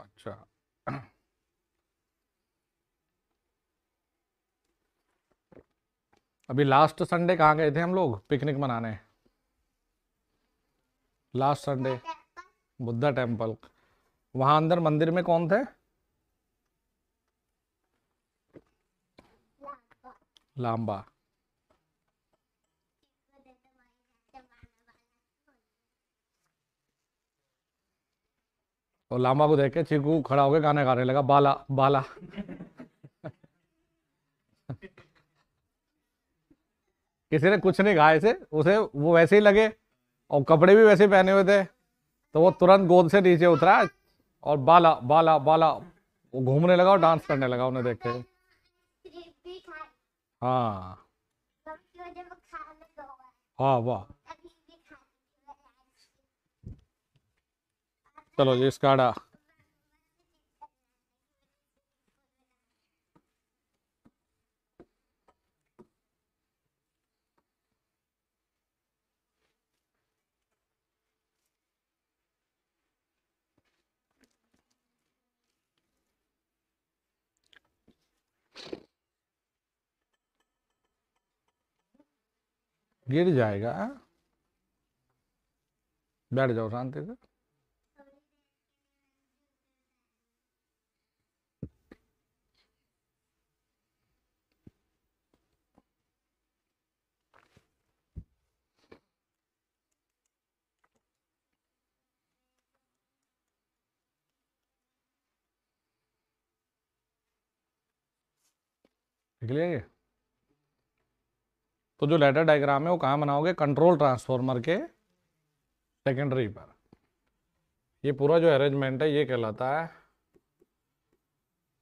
अच्छा अभी लास्ट संडे कहाँ गए थे हम लोग पिकनिक मनाने लास्ट संडे बुद्धा टेम्पल वहां अंदर मंदिर में कौन थे लांबा और लामा को देख के चीकू खड़ा होकर गाना गाने लगा बाला बाला किसी ने कुछ नहीं कहा इसे उसे वो वैसे ही लगे और कपड़े भी वैसे पहने हुए थे तो वो तुरंत गोद से नीचे उतरा और बाला बाला बाला वो घूमने लगा और डांस करने लगा उन्हें देख के हाँ हाँ वाह चलो जी स्काडा गिर जाएगा बैठ जाओ शांति से लेंगे तो जो लेटर डायग्राम है वो कहाँ बनाओगे कंट्रोल ट्रांसफॉर्मर के सेकेंडरी पर ये पूरा जो अरेंजमेंट है ये कहलाता है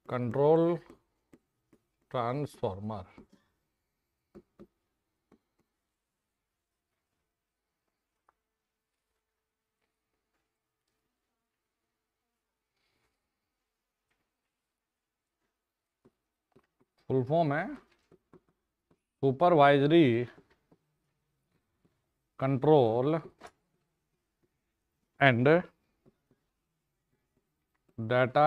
कंट्रोल ट्रांसफॉर्मर फुल फॉर्म है supervisory control and data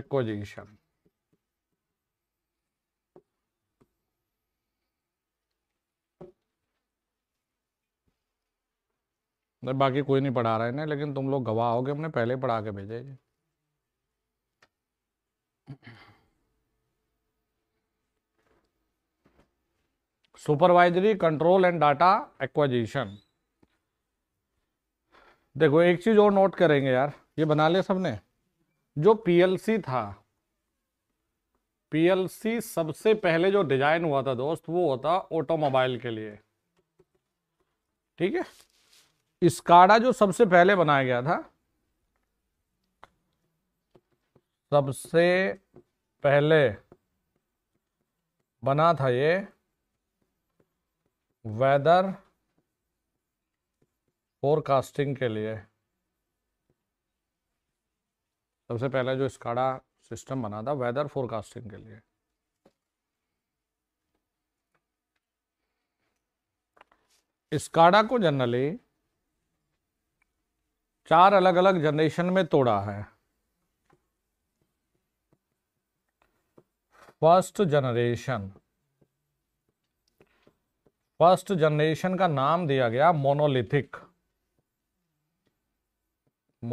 acquisition बाकी कोई नहीं पढ़ा रहा है ना लेकिन तुम लोग गवाह होगे हमने पहले पढ़ा के भेजे जी supervisory control and data acquisition देखो एक चीज और नोट करेंगे यार ये बना लिया सबने जो पीएलसी था पीएलसी सबसे पहले जो डिजाइन हुआ था दोस्त वो होता ऑटोमोबाइल के लिए ठीक है इसकाडा जो सबसे पहले बनाया गया था सबसे पहले बना था ये वेदर फोरकास्टिंग के लिए सबसे पहले जो स्काडा सिस्टम बना था वेदर फोरकास्टिंग के लिए स्काडा को जनरली चार अलग अलग जनरेशन में तोड़ा है फर्स्ट जनरेशन फर्स्ट जनरेशन का नाम दिया गया मोनोलिथिक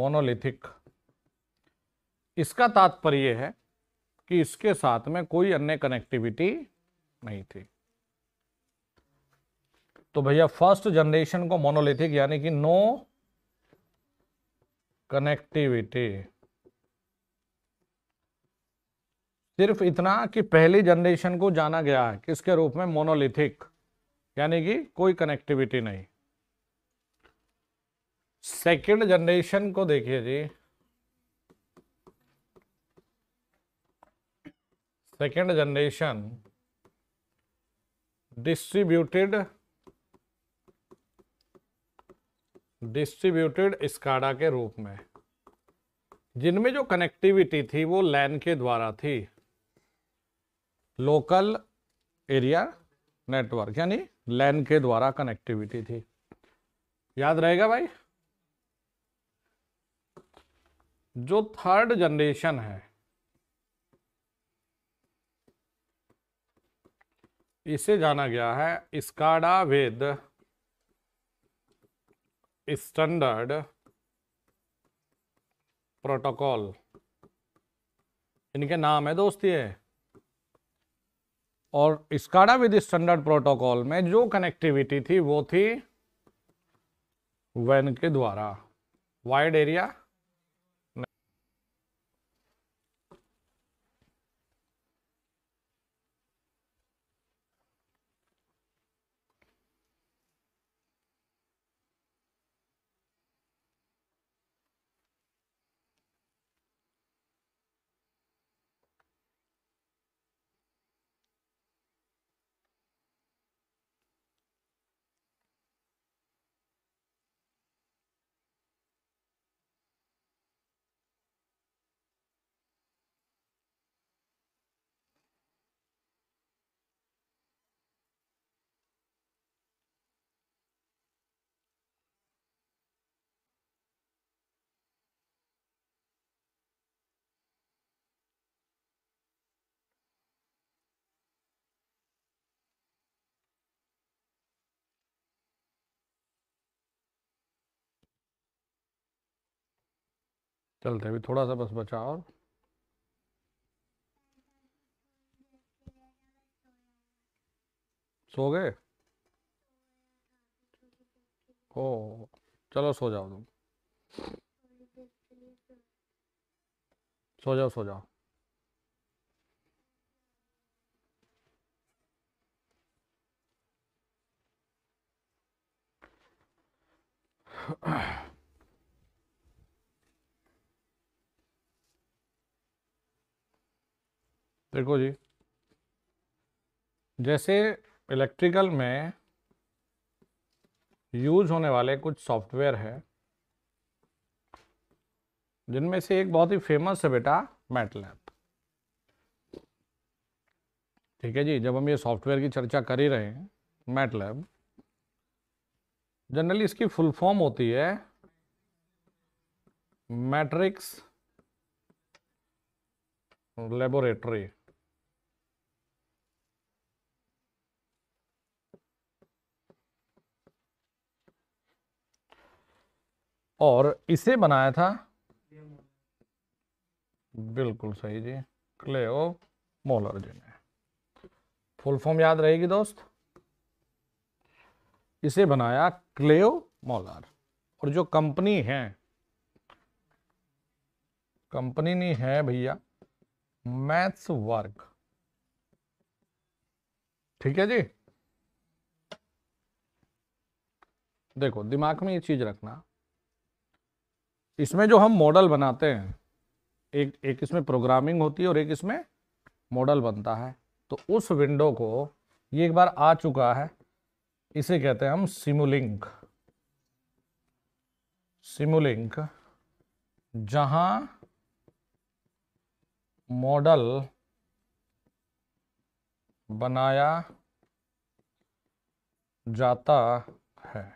मोनोलिथिक इसका तात्पर्य है कि इसके साथ में कोई अन्य कनेक्टिविटी नहीं थी तो भैया फर्स्ट जनरेशन को मोनोलिथिक यानी कि नो कनेक्टिविटी सिर्फ इतना कि पहली जनरेशन को जाना गया है किसके रूप में मोनोलिथिक यानी कि कोई कनेक्टिविटी नहीं सेकेंड जनरेशन को देखिए जी second generation distributed distributed SCADA के रूप में जिनमें जो कनेक्टिविटी थी वो लैन के द्वारा थी लोकल एरिया नेटवर्क यानी लैन के द्वारा कनेक्टिविटी थी याद रहेगा भाई जो थर्ड जनरेशन है इसे जाना गया है स्काडा विद स्टैंडर्ड प्रोटोकॉल इनके नाम है दोस्त ये और स्काडा विद स्टैंडर्ड प्रोटोकॉल में जो कनेक्टिविटी थी वो थी वैन के द्वारा वाइड एरिया चलते अभी थोड़ा सा बस बचा और सो गए हो चलो सो जाओ तुम सो जाओ सो जाओ देखो जी जैसे इलेक्ट्रिकल में यूज होने वाले कुछ सॉफ्टवेयर है जिनमें से एक बहुत ही फेमस है बेटा मैटलैब ठीक है जी जब हम ये सॉफ्टवेयर की चर्चा कर ही रहे हैं मैटलैब जनरली इसकी फुल फॉर्म होती है मैट्रिक्स लेबोरेटरी और इसे बनाया था बिल्कुल सही जी क्लेओ मोलर जी ने फुल फॉर्म याद रहेगी दोस्त इसे बनाया क्लेओ मोलर और जो कंपनी है कंपनी नहीं है भैया मैथ्स वर्क ठीक है जी देखो दिमाग में ये चीज रखना इसमें जो हम मॉडल बनाते हैं एक एक इसमें प्रोग्रामिंग होती है और एक इसमें मॉडल बनता है तो उस विंडो को ये एक बार आ चुका है इसे कहते हैं हम सिमुलिंक सिमुलिंक जहां मॉडल बनाया जाता है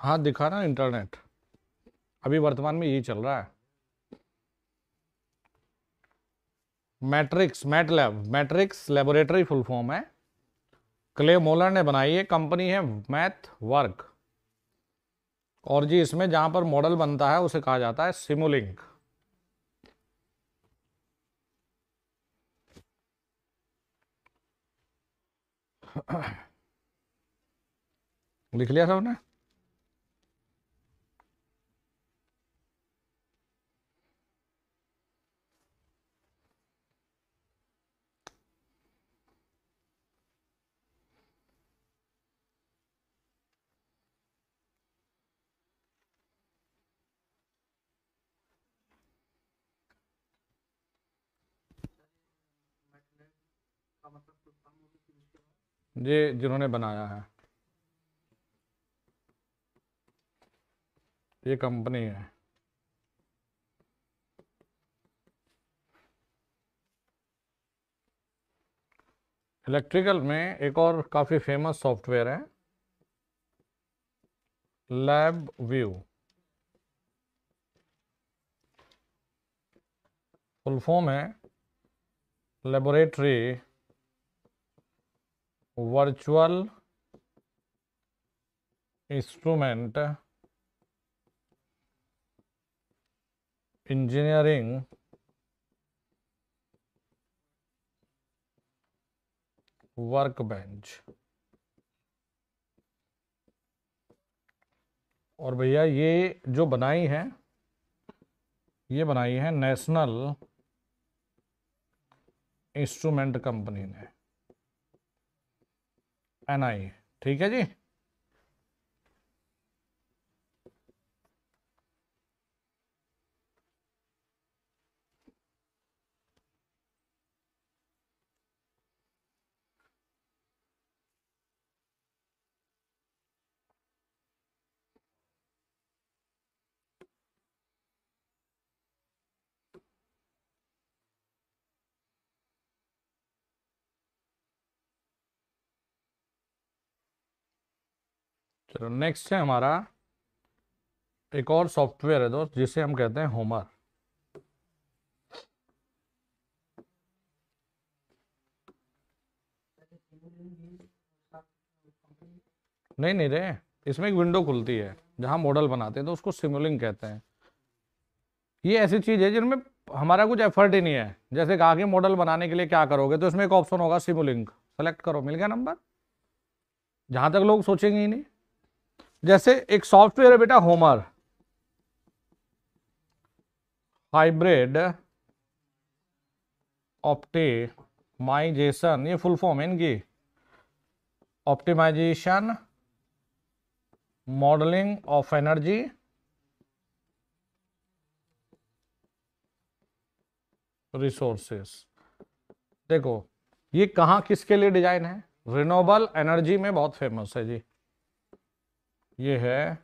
हाँ दिखा रहा इंटरनेट अभी वर्तमान में यही चल रहा है matrix MATLAB matrix laboratory full form है क्ले मोलर ने बनाई है कंपनी है मैथ वर्क और जी इसमें जहां पर मॉडल बनता है उसे कहा जाता है सिमुलिंक लिख लिया सबने ये जिन्होंने बनाया है ये कंपनी है इलेक्ट्रिकल में एक और काफ़ी फेमस सॉफ्टवेयर है लैब व्यू फुल फॉर्म है laboratory instrument engineering work workbench और भैया ये जो बनाई है ये बनाई है नेशनल इंस्ट्रूमेंट कंपनी ने एन आई ठीक है जी क्षेत्र नेक्स्ट है हमारा एक और सॉफ्टवेयर है दोस्त जिसे हम कहते हैं होमर नहीं नहीं रे इसमें एक विंडो खुलती है जहां मॉडल बनाते हैं तो उसको सिमुलिंग कहते हैं ये ऐसी चीज है जिनमें हमारा कुछ एफर्ट ही नहीं है जैसे कहा कि मॉडल बनाने के लिए क्या करोगे तो इसमें एक ऑप्शन होगा सिमुलिंग सेलेक्ट करो मिल गया नंबर जहां तक लोग सोचेंगे ही नहीं जैसे एक सॉफ्टवेयर है बेटा होमर हाइब्रिड ऑप्टिमाइजेशन ये फुल फॉर्म है इनकी optimization modelling of energy resources देखो ये कहाँ किसके लिए डिजाइन है रिनोबल एनर्जी में बहुत फेमस है जी ये है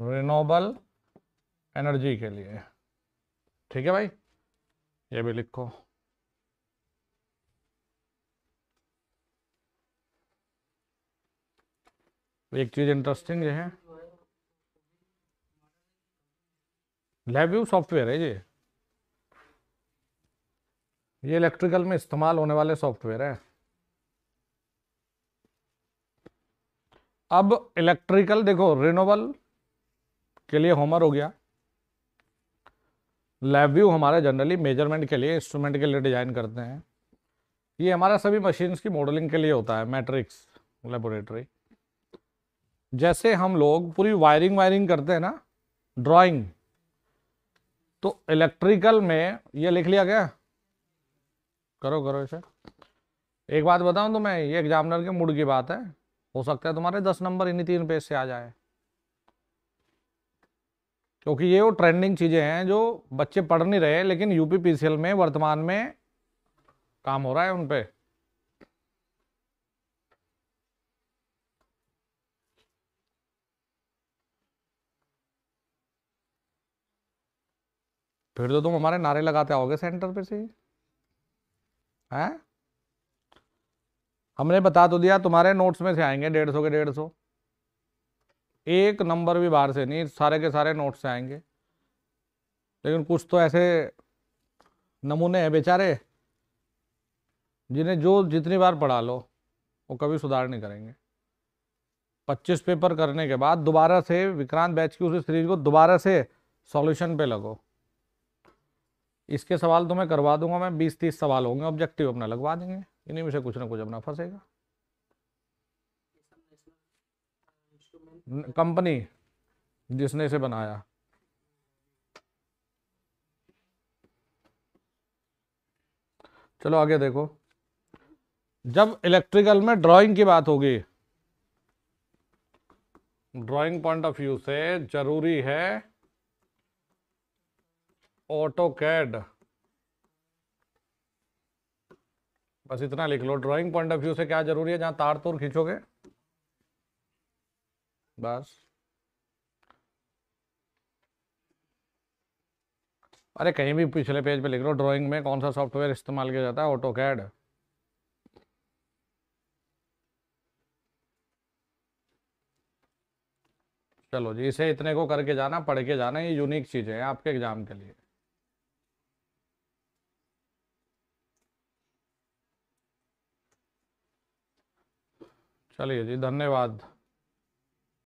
रिनोबल एनर्जी के लिए ठीक है भाई ये भी लिखो एक चीज इंटरेस्टिंग है लेव्यू सॉफ्टवेयर है ये ये इलेक्ट्रिकल में इस्तेमाल होने वाले सॉफ्टवेयर है अब इलेक्ट्रिकल देखो रिनोवल के लिए होमर हो गया लैब व्यू हमारे जनरली मेजरमेंट के लिए इंस्ट्रूमेंट के लिए डिजाइन करते हैं ये हमारा सभी मशीन्स की मॉडलिंग के लिए होता है मैट्रिक्स लेबोरेटरी जैसे हम लोग पूरी वायरिंग वायरिंग करते हैं ना ड्राइंग तो इलेक्ट्रिकल में ये लिख लिया गया करो करो इसे एक बात बताऊं तो मैं ये एग्जामिनर के मूड की बात है हो सकता है तुम्हारे दस नंबर इन्हीं तीन पेज से आ जाए क्योंकि ये वो ट्रेंडिंग चीज़ें हैं जो बच्चे पढ़ नहीं रहे लेकिन यूपी पी में वर्तमान में काम हो रहा है उनपे फिर तो तुम हमारे नारे लगाते आओगे सेंटर पे से हैं हमने बता तो दिया तुम्हारे नोट्स में से आएंगे डेढ़ सौ के डेढ़ सौ एक नंबर भी बाहर से नहीं सारे के सारे नोट्स से आएंगे लेकिन कुछ तो ऐसे नमूने हैं बेचारे जिन्हें जो जितनी बार पढ़ा लो वो कभी सुधार नहीं करेंगे 25 पेपर करने के बाद दोबारा से विक्रांत बैच की उसी सीरीज को दोबारा से सॉल्यूशन पे लगो इसके सवाल तो मैं करवा दूंगा मैं 20-30 सवाल होंगे ऑब्जेक्टिव अपना लगवा देंगे इन्हीं में से कुछ ना कुछ अपना फंसेगा कंपनी जिसने इसे बनाया चलो आगे देखो जब इलेक्ट्रिकल में ड्राइंग की बात होगी ड्राइंग पॉइंट ऑफ व्यू से जरूरी है ऑटो कैड बस इतना लिख लो ड्राइंग पॉइंट ऑफ व्यू से क्या जरूरी है जहाँ तार तोर खींचोगे बस अरे कहीं भी पिछले पेज पे लिख लो ड्राइंग में कौन सा सॉफ्टवेयर इस्तेमाल किया जाता है ऑटो कैड चलो जी इसे इतने को करके जाना पढ़ के जाना ये यूनिक चीज़ें हैं आपके एग्जाम के लिए चलिए जी धन्यवाद